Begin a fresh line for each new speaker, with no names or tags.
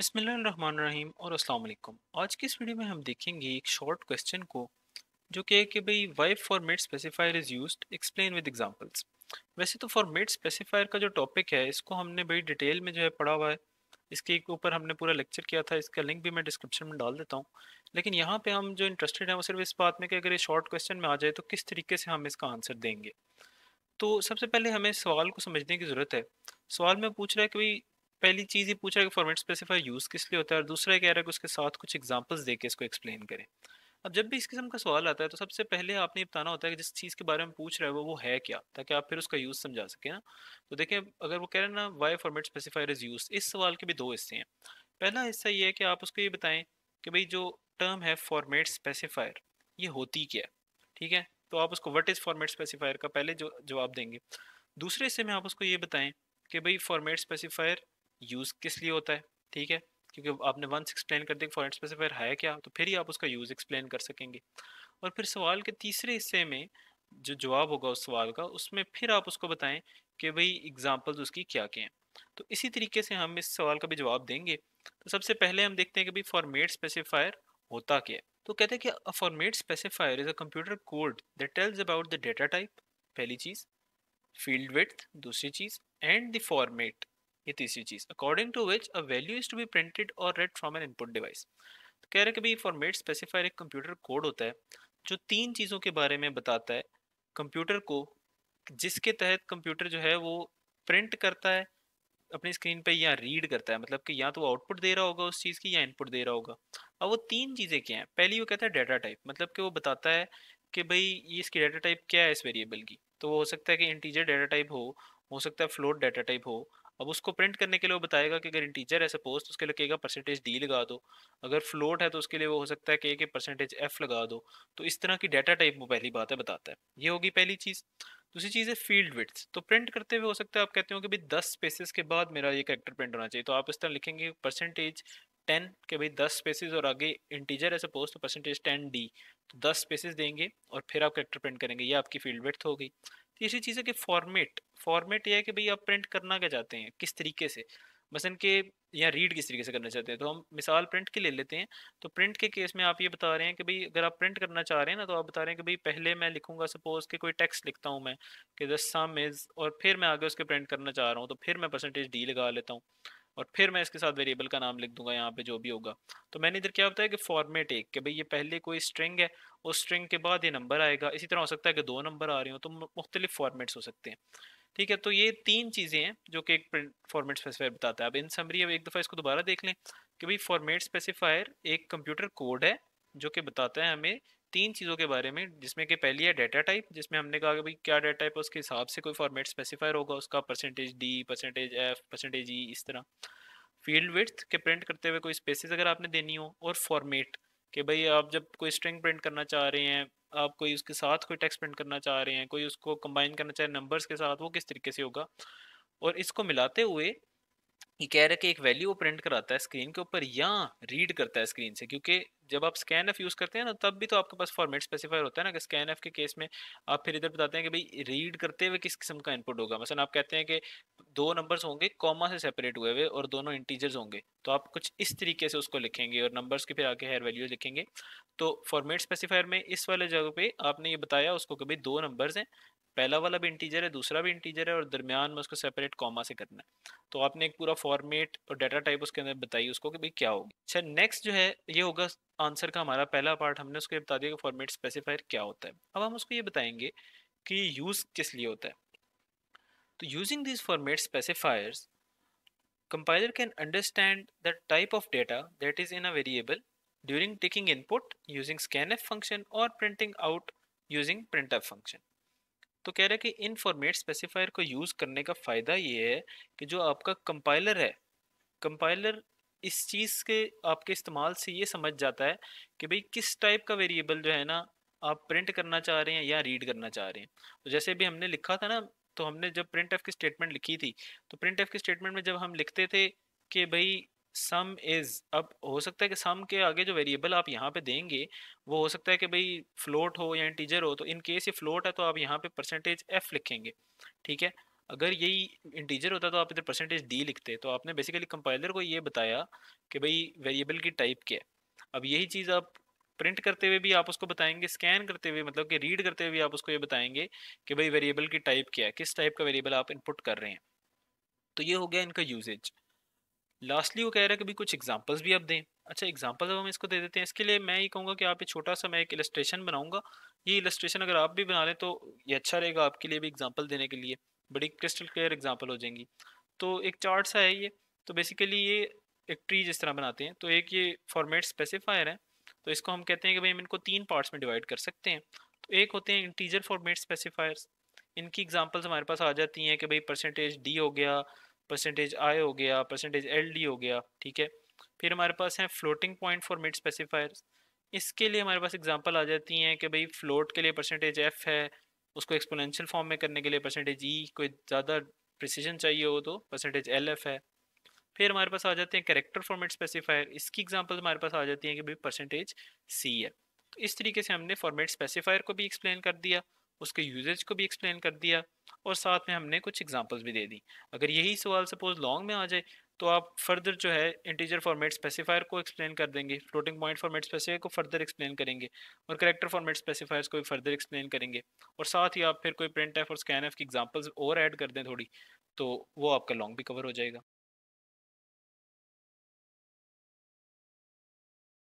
बिसमीम और अस्सलाम वालेकुम आज की इस वीडियो में हम देखेंगे एक शॉर्ट क्वेश्चन को जो कि है कि भाई why made specifier is use explain with examples वैसे तो फॉर मेड स्पेसिफायर का जो टॉपिक है इसको हमने बड़ी डिटेल में जो है पढ़ा हुआ है इसके ऊपर हमने पूरा लेक्चर किया था इसका लिंक भी मैं डिस्क्रिप्शन में डाल देता हूँ लेकिन यहाँ पर हम जो इंटरेस्टेड हैं वो सिर्फ इस बात में कि अगर ये शॉर्ट क्वेश्चन में आ जाए तो किस तरीके से हम इसका आंसर देंगे तो सबसे पहले हमें सवाल को समझने की ज़रूरत है सवाल में पूछ रहा है कि भाई पहली चीज़ ये पूछ रहा है कि फॉर्मेट स्पेसिफायर यूज़ किस लिए होता है और दूसरा कह रहा है कि उसके साथ कुछ एग्जांपल्स दे के इसको एक्सप्लेन करें अब जब भी इस किस्म का सवाल आता है तो सबसे पहले आपने बताना होता है कि जिस चीज़ के बारे में पूछ रहे हो वो है क्या ताकि आप फिर उसका यूज़ समझा सकें ना तो देखें अगर वो कह रहे हैं ना why format specifier is use इस सवाल के भी दो हिस्से हैं पहला हिस्सा ये है कि आप उसको ये बताएं कि भाई जो टर्म है फॉर्मेट स्पेसिफायर ये होती क्या है ठीक है तो आप उसको वट इज़ फॉर्मेट स्पेसिफायर का पहले जो जवाब देंगे दूसरे हिस्से में आप उसको ये बताएं कि भाई फॉर्मेट स्पेसिफायर यूज़ किस लिए होता है ठीक है क्योंकि आपने वंस एक्सप्लेन कर दिया फॉरेन स्पेसिफायर है क्या तो फिर ही आप उसका यूज़ एक्सप्लेन कर सकेंगे और फिर सवाल के तीसरे हिस्से में जो जवाब होगा उस सवाल का उसमें फिर आप उसको बताएं कि भाई एग्जाम्पल्स उसकी क्या क्या हैं तो इसी तरीके से हम इस सवाल का भी जवाब देंगे तो सबसे पहले हम देखते हैं कि भाई फॉर्मेट स्पेसिफायर होता क्या है तो कहते हैं कि a format specifier is a computer code that tells about the data type पहली चीज़ फील्ड विथ दूसरी चीज़ एंड द फॉर्मेट ये तीसरी चीज according to which a value is to be printed और read from an input device तो कह रहे कि भाई फॉर्मेट स्पेसिफाइड एक कंप्यूटर कोड होता है जो तीन चीज़ों के बारे में बताता है कंप्यूटर को जिसके तहत कंप्यूटर जो है वो प्रिंट करता है अपनी स्क्रीन पे या रीड करता है मतलब कि या तो वो आउटपुट दे रहा होगा उस चीज़ की या इनपुट दे रहा होगा अब वो तीन चीज़ें क्या हैं पहली वो कहता है डाटा टाइप मतलब कि वो बताता है कि भाई ये इसकी डाटा टाइप क्या है इस वेरिएबल की तो वो हो सकता है कि इंटीजर डाटा टाइप हो हो सकता है फ्लोट डाटा टाइप हो अब उसको प्रिंट करने के लिए वो बताएगा कि अगर इंटीजर है सपोज तो उसके लिए कहेगा परसेंटेज डी लगा दो अगर फ्लोट है तो उसके लिए वो हो सकता है कि के परसेंटेज एफ लगा दो तो इस तरह की डाटा टाइप वो पहली बात है बताता है ये होगी पहली चीज़ दूसरी चीज़ है फील्ड विट्स तो प्रिंट करते हुए हो सकता है आप कहते हो कि भाई दस स्पेसिस के बाद मेरा ये करेक्टर प्रिंट होना चाहिए तो आप इस तरह लिखेंगे परसेंटेज टेन के भाई दस स्पेसिस और आगे इंटीजर है सपोज तो परसेंटेज टेन डी तो दस स्पेसिस देंगे और फिर आप करेक्टर प्रिंट करेंगे ये आपकी फील्ड वेथ हो गई तीसरी चीज़ है कि फॉर्मेट फॉर्मेट ये है कि भाई आप प्रिंट करना क्या चाहते हैं किस तरीके से मसन के या रीड किस तरीके से करना चाहते हैं तो हम मिसाल प्रिंट की ले लेते हैं तो प्रिंट के केस में आप ये बता रहे हैं कि भाई अगर आप प्रिंट करना चाह रहे हैं ना तो आप बता रहे हैं कि भाई पहले मैं लिखूंगा सपोज के कोई टेक्स्ट लिखता हूँ मैं कि दस सम इज़ और फिर मैं आगे उसके प्रिंट करना चाह रहा हूँ तो फिर मैं परसेंटेज डी लगा लेता हूँ और फिर मैं इसके साथ वेरिएबल का नाम लिख दूंगा यहाँ पे जो भी होगा तो मैंने इधर क्या बताया कि फॉर्मेट एक कि भाई ये पहले कोई स्ट्रिंग है उस स्ट्रिंग के बाद ये नंबर आएगा इसी तरह हो सकता है कि दो नंबर आ रहे हो तो मुख्तलिफ फॉर्मेट्स हो सकते हैं ठीक है तो ये तीन चीज़ें हैं जो कि एक प्रिंट फॉर्मेट स्पेसिफायर बताता है अब इन समरी अब एक दफ़ा इसको दोबारा देख लें कि भाई फॉर्मेट स्पेसिफायर एक कंप्यूटर कोड है जो कि बताता है हमें तीन चीज़ों के बारे में जिसमें कि पहली है डेटा टाइप जिसमें हमने कहा कि भाई क्या डाटा टाइप है उसके हिसाब से कोई फॉर्मेट स्पेसिफायर होगा उसका percentage D percentage F percentage E इस तरह फील्ड विथ के प्रिंट करते हुए कोई स्पेसिस अगर आपने देनी हो और फॉर्मेट कि भाई आप जब कोई स्ट्रिंग प्रिंट करना चाह रहे हैं आप कोई उसके साथ कोई टेक्स्ट प्रिंट करना चाह रहे हैं कोई उसको कंबाइन करना चाह रहे हैं नंबर्स के साथ वो किस तरीके से होगा और इसको मिलाते हुए ये कह रहा है कि एक वैल्यू वो प्रिंट कराता है स्क्रीन के ऊपर या रीड करता है स्क्रीन से क्योंकि जब आप स्कैन एफ यूज़ करते हैं ना तब भी तो आपके पास फॉर्मेट स्पेसिफायर होता है ना कि स्कैन एफ के केस में आप फिर इधर बताते हैं कि भाई रीड करते हुए किस किस्म का इनपुट होगा मसलन आप कहते हैं कि दो नंबर्स होंगे कॉमा से सेपरेट हुए हुए और दोनों इंटीजर्स होंगे तो आप कुछ इस तरीके से उसको लिखेंगे और नंबर्स के फिर आगे हेयर वैल्यूज लिखेंगे तो फॉर्मेट स्पेसिफायर में इस वाले जगह पे आपने ये बताया उसको कभी दो नंबर्स हैं पहला वाला भी इंटीजर है दूसरा भी इंटीजर है और दरमियान में उसको सेपरेट कॉमा से करना है तो आपने एक पूरा फॉर्मेट और डाटा टाइप उसके अंदर बताई उसको कि भाई क्या होगी अच्छा नेक्स्ट जो है ये होगा आंसर का हमारा पहला पार्ट हमने उसको ये बता दिया कि फॉर्मेट स्पेसिफायर क्या होता है अब हम उसको ये बताएंगे कि यूज़ किस लिए होता है तो using this format specifiers compiler can understand the type of data that is in a variable during taking input using scan F function और printing out using print F function तो कह रहे हैं कि इन फॉर्मेट स्पेसिफायर को use करने का फ़ायदा ये है कि जो आपका कंपाइलर है कंपाइलर इस चीज़ के आपके इस्तेमाल से ये समझ जाता है कि भाई किस टाइप का वेरिएबल जो है ना आप प्रिंट करना चाह रहे हैं या रीड करना चाह रहे हैं तो जैसे भी हमने लिखा था ना तो हमने जब प्रिंट एफ की स्टेटमेंट लिखी थी तो प्रिंट एफ की स्टेटमेंट में जब हम लिखते थे कि भाई सम इज़ अब हो सकता है कि सम के आगे जो वेरिएबल आप यहाँ पे देंगे वो हो सकता है कि भाई फ्लोट हो या इंटीजर हो तो इन केस ये फ्लोट है तो आप यहाँ पे परसेंटेज एफ लिखेंगे ठीक है अगर यही इंटीजर होता तो आप इधर परसेंटेज डी लिखते तो आपने बेसिकली कंपाइलर को ये बताया कि भाई वेरिएबल की टाइप क्या है अब यही चीज़ आप प्रिंट करते हुए भी आप उसको बताएंगे स्कैन करते हुए मतलब कि रीड करते हुए भी आप उसको ये बताएंगे कि भाई वेरिएबल की टाइप क्या है किस टाइप का वेरिएबल आप इनपुट कर रहे हैं तो ये हो गया इनका यूजेज लास्टली वो कह रहा है कि भी कुछ एग्जांपल्स भी आप दें अच्छा एग्जाम्पल्स अब हम इसको दे देते हैं इसके लिए मैं ये कहूँगा कि आप एक छोटा सा मैं एक इलस्ट्रेशन बनाऊँगा ये इलस्ट्रेशन अगर आप भी बना लें तो ये अच्छा रहेगा आपके लिए भी एग्जाम्पल देने के लिए बड़ी क्रिस्टल क्लियर एग्जाम्पल हो जाएंगी तो एक चार्ट सा है ये तो बेसिकली ये एक ट्री जिस तरह बनाते हैं तो एक ये फॉर्मेट स्पेसिफायर है तो इसको हम कहते हैं कि भाई हम इनको तीन पार्ट्स में डिवाइड कर सकते हैं तो एक होते हैं इंटीजर फॉर्मेट स्पेसिफायर्स इनकी एग्जांपल्स हमारे पास आ जाती हैं कि भाई परसेंटेज डी हो गया परसेंटेज आई हो गया परसेंटेज एल डी हो गया ठीक है फिर हमारे पास हैं फ्लोटिंग पॉइंट फॉर्मेट स्पेसिफायर्स इसके लिए हमारे पास एग्जाम्पल आ जाती हैं कि भाई फ्लोट के लिए परसेंटेज एफ है उसको एक्सपोनेंशियल फॉर्म में करने के लिए परसेंटेज ई e, कोई ज़्यादा प्रिसीजन चाहिए हो तो परसेंटेज एल एफ है फिर हमारे पास आ जाते हैं करेक्टर फॉर्मेट स्पेसिफायर इसकी एग्जाम्पल हमारे पास आ जाती है कि भाई परसेंटेज सी है तो इस तरीके से हमने फॉर्मेट स्पेसिफायर को भी एक्सप्लेन कर दिया उसके यूजेज को भी एक्सप्लेन कर दिया और साथ में हमने कुछ एग्जाम्पल्स भी दे दी अगर यही सवाल सपोज लॉन्ग में आ जाए तो आप फर्दर जो है इंटीजर फॉर्मेट स्पेसिफायर को एक्सप्लेन कर देंगे फ्लोटिंग पॉइंट फॉर्मेट स्पेसिफायर को फर्दर एक्सप्लेन करेंगे और करेक्टर फॉर्मेट स्पेसिफायर्स को भी फर्दर एक्सप्लेन करेंगे और साथ ही आप फिर कोई प्रिंट एफ और स्कैन एफ की एग्जाम्पल्स और ऐड कर दें थोड़ी तो वो आपका लॉन्ग भी कवर हो जाएगा